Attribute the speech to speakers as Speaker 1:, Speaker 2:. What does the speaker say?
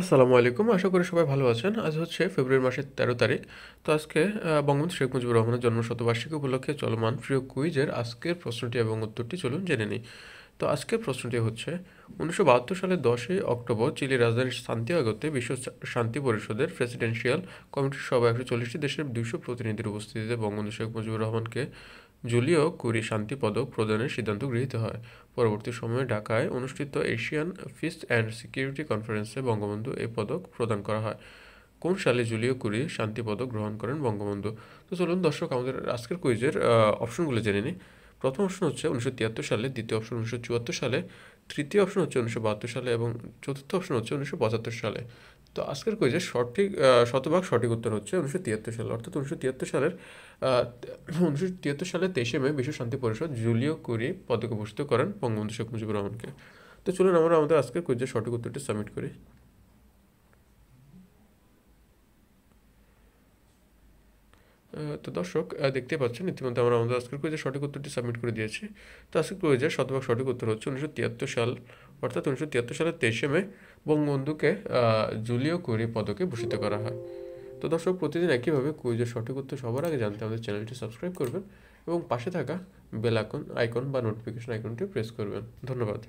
Speaker 1: আসসালামু আলাইকুম আশা করি সবাই ভালো আছেন আজ হচ্ছে ফেব্রুয়ারি মাসের তেরো তারিখ তো আজকে বঙ্গবন্ধু শেখ মুজিবুর রহমানের জন্মশতবার্ষিকী উপলক্ষে চলমান প্রিয় কুইজের আজকের প্রশ্নটি এবং উত্তরটি চলুন জেনে নিই তো আজকের প্রশ্নটি হচ্ছে উনিশশো বাহাত্তর সালের দশই অক্টোবর চিলি রাজধানী সান্তিয়াগোতে বিশ্ব শান্তি পরিষদের প্রেসিডেন্সিয়াল কমিটির সভায় একশো চল্লিশটি দেশের দুইশো প্রতিনিধির উপস্থিতিতে বঙ্গবন্ধু শেখ মুজিবুর রহমানকে জুলিও কুরি শান্তি পদক প্রদানের সিদ্ধান্ত গৃহীত হয় পরবর্তী সময়ে ঢাকায় অনুষ্ঠিত এশিয়ান ফিস অ্যান্ড সিকিউরিটি কনফারেন্সে বঙ্গবন্ধু এই পদক প্রদান করা হয় কোন সালে জুলিও কুরি শান্তি পদক গ্রহণ করেন বঙ্গবন্ধু তো চলুন দর্শক আমাদের আজকের কুইজের অপশনগুলো জেনে নিই প্রথম অপশন হচ্ছে উনিশশো তিয়াত্তর সালে দ্বিতীয় অপশন উনিশশো সালে তৃতীয় অপশন হচ্ছে উনিশশো সালে এবং চতুর্থ অপশন হচ্ছে উনিশশো পঁচাত্তর সালে তো আজকের কুইজে সঠিক শতভাগ সঠিক উত্তর হচ্ছে উনিশশো তিয়াত্তর সালে অর্থাৎ উনিশশো তিয়াত্তর সালের উনিশশো তিয়াত্তর সালে তেইশে মে বিশ্ব শান্তি পরিষদ জুলিও কুরি পদকে ভূষিত করেন বঙ্গবন্ধু শেখ মুজিবুর রহমানকে তো চলুন আমরা আমাদের আজকের কুইজের সঠিক উত্তরটি সাবমিট করি তো দর্শক দেখতে পাচ্ছেন ইতিমধ্যে আমরা আমাদের আজকের কুইজের সঠিক উত্তরটি সাবমিট করে দিয়েছি তো আজকের কুইজের শতভাগ সঠিক উত্তর হচ্ছে উনিশশো তিয়াত্তর সাল অর্থাৎ উনিশশো তিয়াত্তর সালের তেইশে মে বঙ্গবন্ধুকে জুলিও কুরি পদকে ভূষিত করা হয় তো দর্শক প্রতিদিন একইভাবে কুইজের সঠিক উত্তর সবার আগে জানতে আমাদের চ্যানেলটি সাবস্ক্রাইব করবেন এবং পাশে থাকা বেল আইকন আইকন বা নোটিফিকেশন আইকনটি প্রেস করবেন ধন্যবাদ